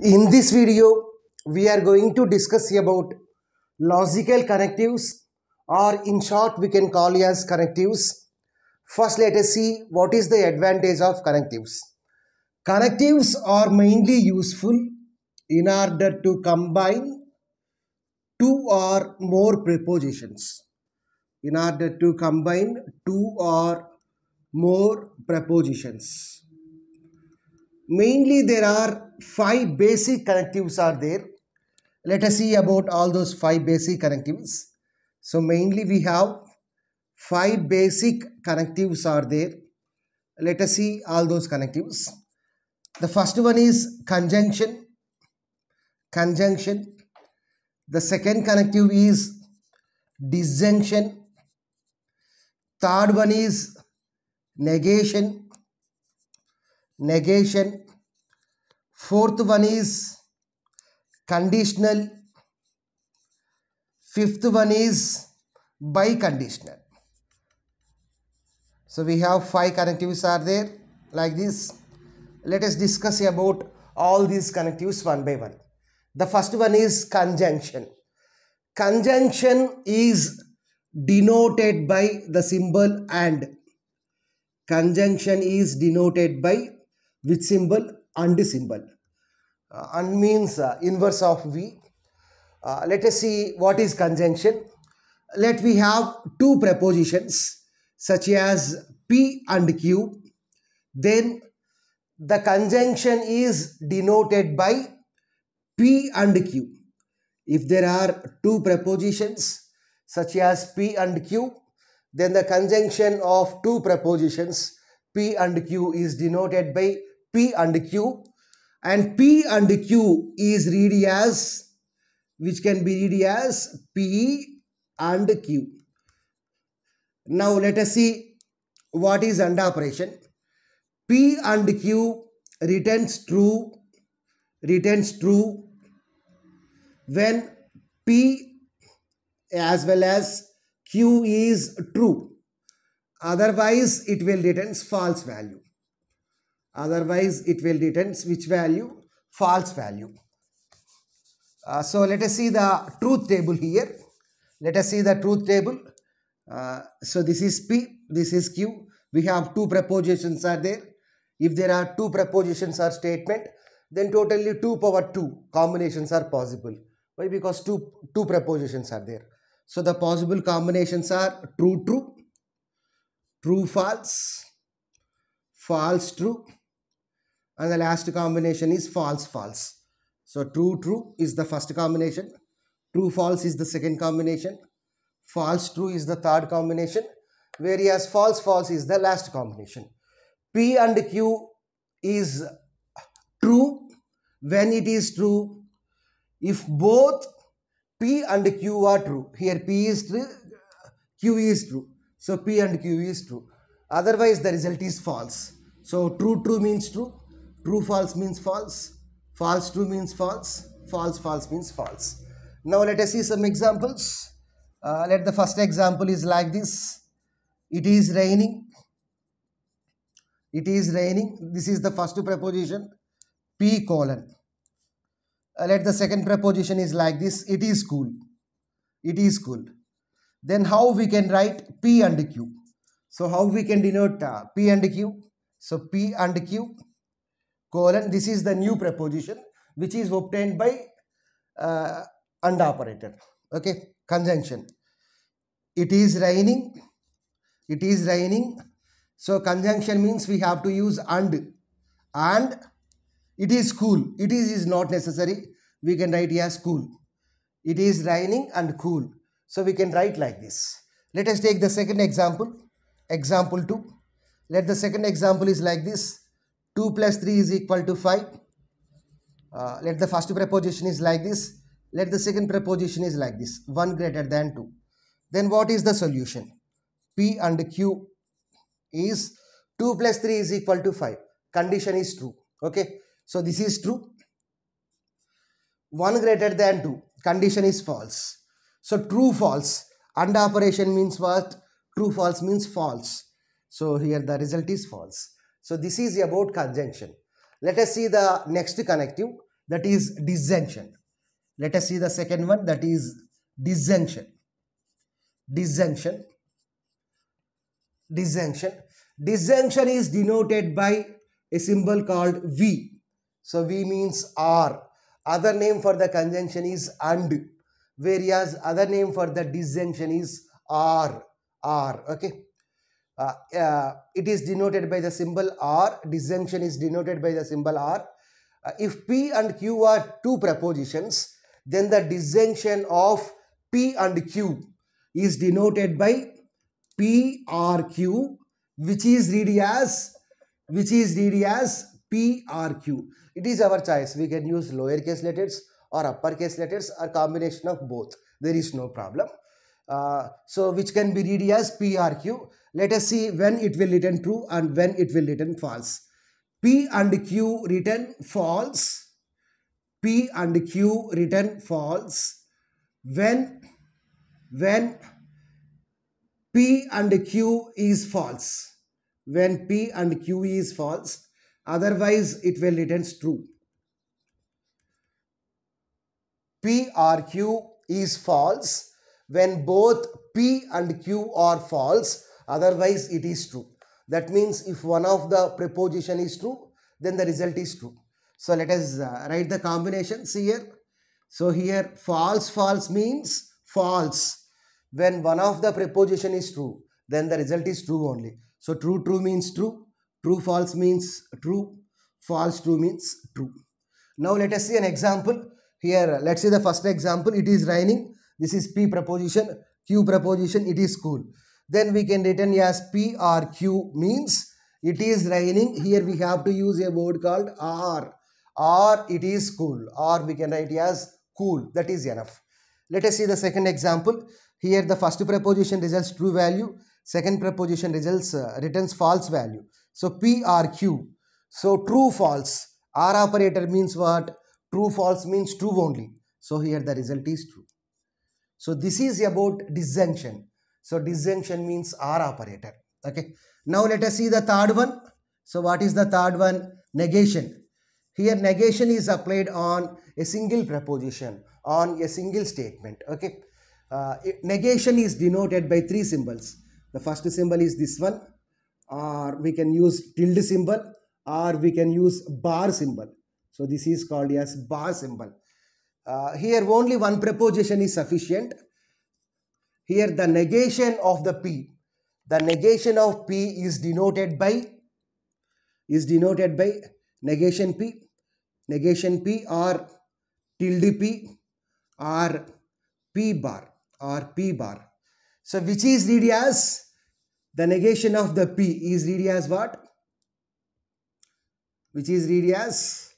In this video, we are going to discuss about logical connectives or in short we can call as connectives. First let us see what is the advantage of connectives. Connectives are mainly useful in order to combine two or more prepositions. In order to combine two or more prepositions mainly there are five basic connectives are there. Let us see about all those five basic connectives. So mainly we have five basic connectives are there. Let us see all those connectives. The first one is conjunction. Conjunction. The second connective is disjunction. Third one is negation negation. Fourth one is conditional. Fifth one is biconditional. So we have five connectives are there like this. Let us discuss about all these connectives one by one. The first one is conjunction. Conjunction is denoted by the symbol AND. Conjunction is denoted by with symbol and symbol. Uh, and means uh, inverse of V. Uh, let us see what is conjunction. Let we have two prepositions such as P and Q. Then the conjunction is denoted by P and Q. If there are two prepositions such as P and Q, then the conjunction of two prepositions P and Q is denoted by P and Q and P and Q is read as which can be read as P and Q. Now let us see what is AND operation. P and Q returns true returns true when P as well as Q is true. Otherwise it will returns false value. Otherwise, it will return which value? False value. Uh, so let us see the truth table here. Let us see the truth table. Uh, so this is P, this is Q. We have two prepositions are there. If there are two prepositions or statement, then totally 2 power 2 combinations are possible. Why? Because two, two prepositions are there. So the possible combinations are true, true, true, false, false, true, and the last combination is false false. So true true is the first combination, true false is the second combination, false true is the third combination, whereas false false is the last combination. P and Q is true when it is true if both P and Q are true. Here P is true, Q is true. So P and Q is true. Otherwise the result is false. So true true means true true false means false false true means false false false means false now let us see some examples uh, let the first example is like this it is raining it is raining this is the first preposition p colon uh, let the second preposition is like this it is cool it is cool then how we can write p and q so how we can denote uh, p and q so p and q colon. This is the new preposition which is obtained by uh, and operator. Okay, conjunction. It is raining. It is raining. So conjunction means we have to use and. And it is cool. It is is not necessary. We can write here cool. It is raining and cool. So we can write like this. Let us take the second example. Example 2. Let the second example is like this. 2 plus 3 is equal to 5. Uh, let the first preposition is like this. Let the second preposition is like this. 1 greater than 2. Then what is the solution? P and Q is 2 plus 3 is equal to 5. Condition is true. Okay. So this is true. 1 greater than 2. Condition is false. So true false. And operation means what? True false means false. So here the result is false. So this is about conjunction. Let us see the next connective that is disjunction. Let us see the second one that is disjunction. Disjunction. Disjunction. Disjunction is denoted by a symbol called V. So V means R. Other name for the conjunction is AND. Whereas other name for the disjunction is R. R. Okay. Uh, uh, it is denoted by the symbol R, disjunction is denoted by the symbol R. Uh, if P and Q are two prepositions, then the disjunction of P and Q is denoted by PRQ, which is read as which is read as PRQ. It is our choice. We can use lowercase letters or uppercase letters or combination of both. There is no problem. Uh, so which can be read as PRQ. Let us see when it will return true and when it will return false. P and Q return false. P and Q return false. When, when P and Q is false. When P and Q is false, otherwise it will return true. PRQ is false when both P and Q are false Otherwise, it is true. That means if one of the preposition is true, then the result is true. So let us uh, write the See here. So here false, false means false. When one of the preposition is true, then the result is true only. So true, true means true. True, false means true. False, true means true. Now let us see an example. Here, let's see the first example. It is raining. This is P preposition. Q preposition. It is cool then we can written as PRQ means it is raining. Here we have to use a word called R or it is cool or we can write as cool. That is enough. Let us see the second example. Here the first preposition results true value. Second preposition results uh, returns false value. So PRQ. So true false. R operator means what? True false means true only. So here the result is true. So this is about disjunction. So disjunction means R operator. Okay. Now let us see the third one. So what is the third one? Negation. Here negation is applied on a single proposition, on a single statement. Okay. Uh, negation is denoted by three symbols. The first symbol is this one or we can use tilde symbol or we can use bar symbol. So this is called as bar symbol. Uh, here only one preposition is sufficient here the negation of the P. The negation of P is denoted by is denoted by negation P. Negation P or tilde P or P bar or P bar. So which is read as the negation of the P is read as what? Which is read as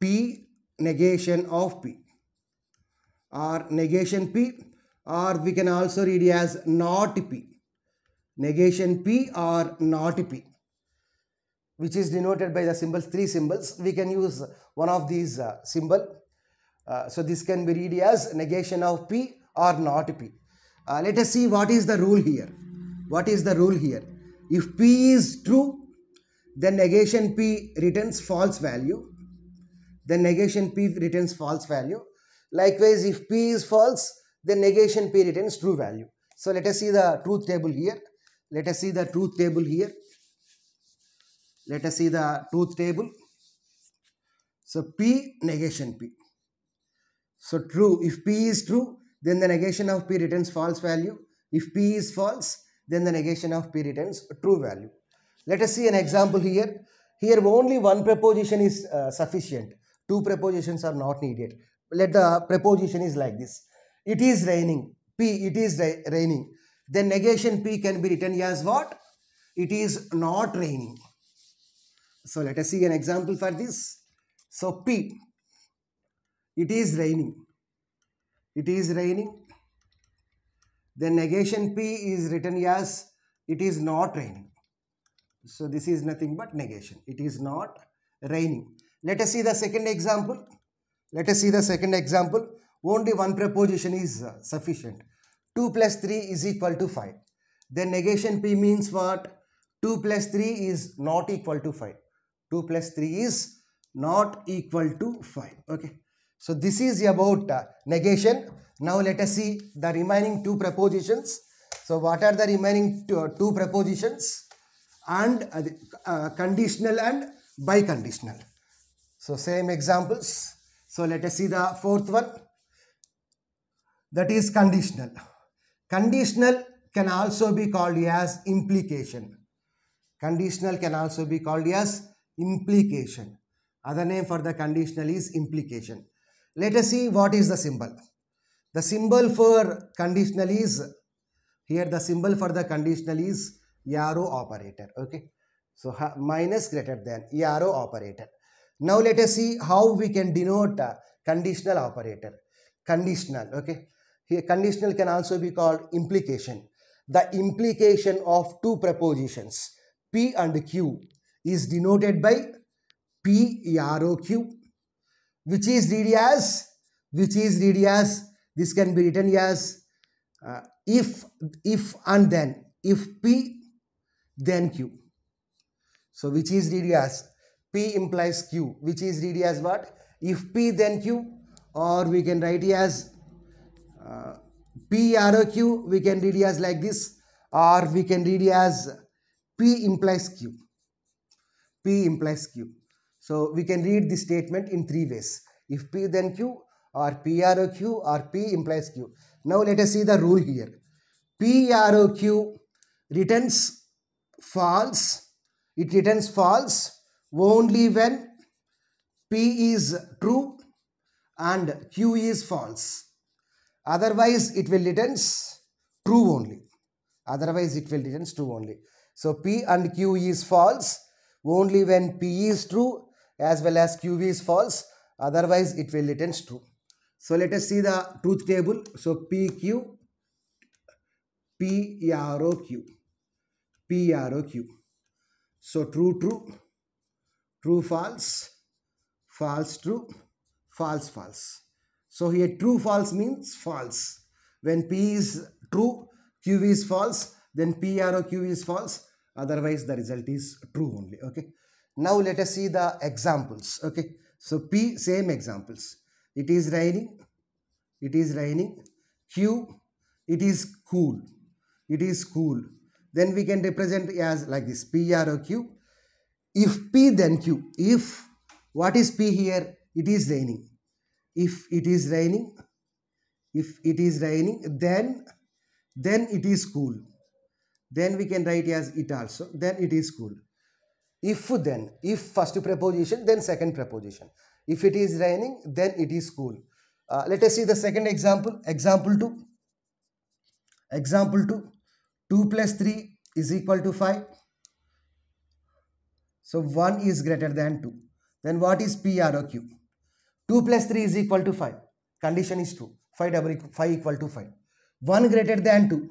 P negation of P or negation P or we can also read as not P. Negation P or not P which is denoted by the symbols three symbols we can use one of these uh, symbol uh, so this can be read as negation of p or not p uh, let us see what is the rule here what is the rule here if p is true then negation p returns false value then negation p returns false value likewise if p is false the negation period its true value. So let us see the truth table here. Let us see the truth table here. Let us see the truth table. So P negation P. So true, if P is true, then the negation of P returns false value. If P is false, then the negation of P returns true value. Let us see an example here. Here only one preposition is uh, sufficient. Two prepositions are not needed. Let the preposition is like this. It is raining. P, it is raining. Then negation P can be written as what? It is not raining. So let us see an example for this. So P, it is raining. It is raining. Then negation P is written as it is not raining. So this is nothing but negation. It is not raining. Let us see the second example. Let us see the second example. Only one preposition is uh, sufficient. 2 plus 3 is equal to 5. Then negation P means what? 2 plus 3 is not equal to 5. 2 plus 3 is not equal to 5. Okay. So this is about uh, negation. Now let us see the remaining two prepositions. So what are the remaining two, uh, two prepositions? And uh, uh, conditional and biconditional. So same examples. So let us see the fourth one that is conditional. Conditional can also be called as implication. Conditional can also be called as implication. Other name for the conditional is implication. Let us see what is the symbol. The symbol for conditional is, here the symbol for the conditional is arrow operator. Okay. So minus greater than arrow operator. Now let us see how we can denote a conditional operator. Conditional. Okay here conditional can also be called implication. The implication of two prepositions P and Q is denoted by q, which is read as which is read as this can be written as uh, if if and then if P then Q. So which is read as P implies Q which is read as what? If P then Q or we can write it as PROQ we can read as like this or we can read as P implies Q. P implies Q. So we can read the statement in three ways. If P then Q or PROQ or P implies Q. Now let us see the rule here. PROQ returns false. It returns false only when P is true and Q is false. Otherwise, it will return true only. Otherwise, it will return true only. So, P and Q is false only when P is true as well as Q is false. Otherwise, it will return true. So, let us see the truth table. So, p q p r o q p r o q. So, true, true, true, false, false, true, false, false. So here true false means false. When P is true, Q is false, then P arrow Q is false. Otherwise, the result is true only. Okay. Now let us see the examples. Okay. So P, same examples. It is raining. It is raining. Q, it is cool. It is cool. Then we can represent as like this P Q. If P then Q. If what is P here? It is raining if it is raining if it is raining then then it is cool then we can write as it also then it is cool if then if first preposition then second preposition if it is raining then it is cool uh, let us see the second example example 2 example 2 2 plus 3 is equal to 5 so 1 is greater than 2 then what is p r o q 2 plus 3 is equal to 5. Condition is true. 5 double equal, 5 equal to 5. 1 greater than 2.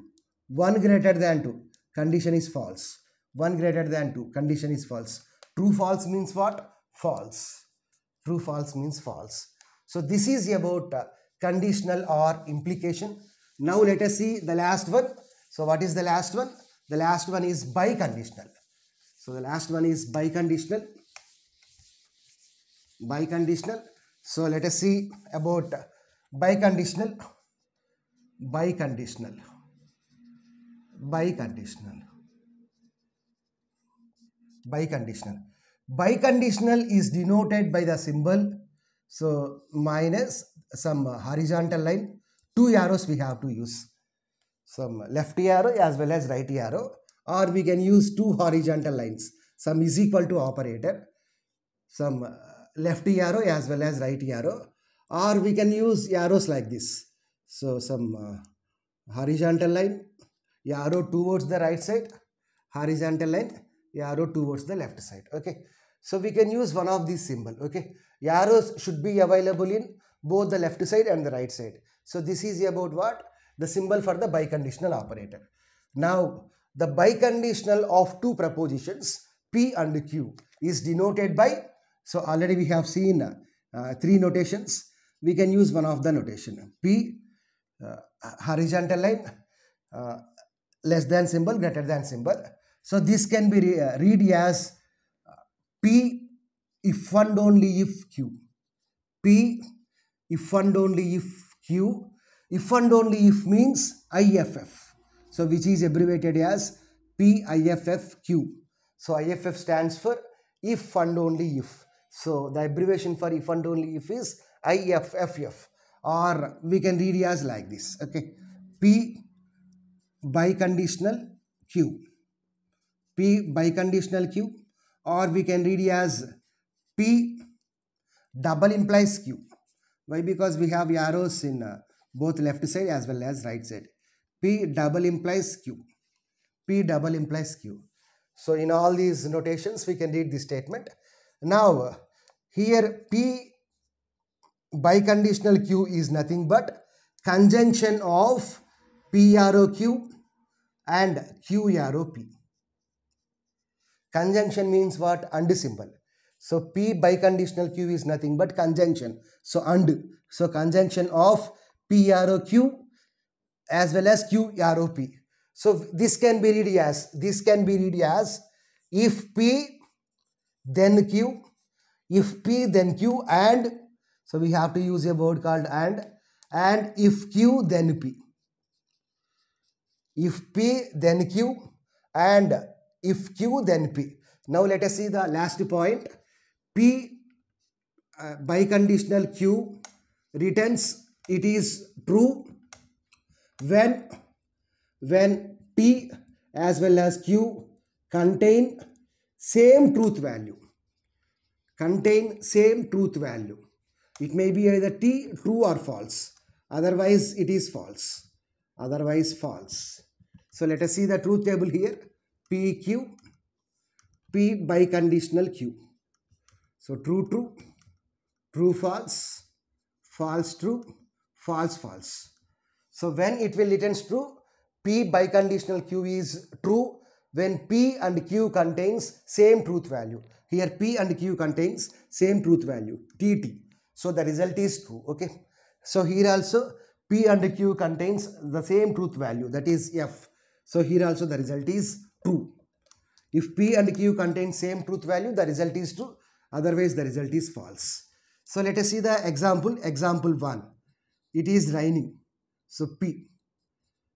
1 greater than 2. Condition is false. 1 greater than 2. Condition is false. True false means what? False. True false means false. So this is about uh, conditional or implication. Now let us see the last one. So what is the last one? The last one is biconditional. So the last one is biconditional. Biconditional so let us see about biconditional, biconditional, biconditional, biconditional. Biconditional is denoted by the symbol, so minus some horizontal line, two arrows we have to use, some left arrow as well as right arrow or we can use two horizontal lines, some is equal to operator, some Left arrow as well as right arrow or we can use arrows like this. So some uh, horizontal line, arrow towards the right side, horizontal line, arrow towards the left side. Okay. So we can use one of these symbol. Okay. Arrows should be available in both the left side and the right side. So this is about what? The symbol for the biconditional operator. Now the biconditional of two propositions P and Q is denoted by so already we have seen uh, uh, three notations. We can use one of the notation. P uh, horizontal line uh, less than symbol greater than symbol. So this can be re uh, read as uh, P if and only if Q. P if and only if Q. If and only if means IFF. So which is abbreviated as PIFFQ. So IFF stands for if and only if. So the abbreviation for if and only if is IFFF or we can read as like this. Okay. P biconditional Q. P biconditional Q or we can read as P double implies Q. Why? Because we have arrows in uh, both left side as well as right side. P double implies Q. P double implies Q. So in all these notations, we can read this statement. Now, here P biconditional Q is nothing but conjunction of PROQ and QROP. Conjunction means what? And symbol. So P biconditional Q is nothing but conjunction. So and. So conjunction of PROQ as well as QROP. So this can be read as, this can be read as if P then q if p then q and so we have to use a word called and and if q then p if p then q and if q then p now let us see the last point p uh, biconditional q returns it is true when when p as well as q contain same truth value contain same truth value it may be either t true or false otherwise it is false otherwise false so let us see the truth table here P Q, P by biconditional q so true true true false false true false false so when it will returns true p biconditional q is true when P and Q contains same truth value. Here P and Q contains same truth value, TT. So the result is true, okay. So here also P and Q contains the same truth value, that is F. So here also the result is true. If P and Q contain same truth value, the result is true. Otherwise, the result is false. So let us see the example. Example 1. It is raining. So P.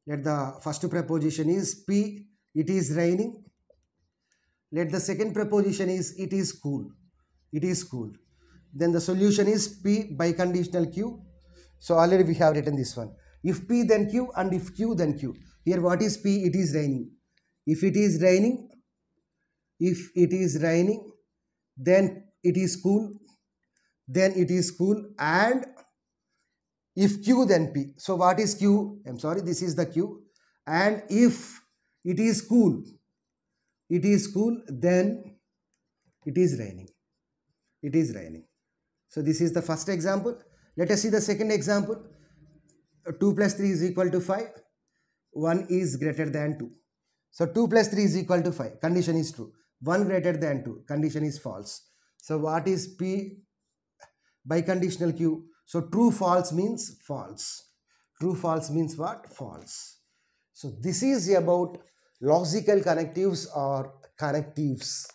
Let the first preposition is P it is raining let the second proposition is it is cool it is cool then the solution is p by conditional q so already we have written this one if p then q and if q then q here what is p it is raining if it is raining if it is raining then it is cool then it is cool and if q then p so what is q i'm sorry this is the q and if it is cool it is cool then it is raining it is raining so this is the first example let us see the second example uh, 2 plus 3 is equal to 5 1 is greater than 2 so 2 plus 3 is equal to 5 condition is true 1 greater than 2 condition is false so what is p biconditional q so true false means false true false means what false so this is about Logical connectives are connectives.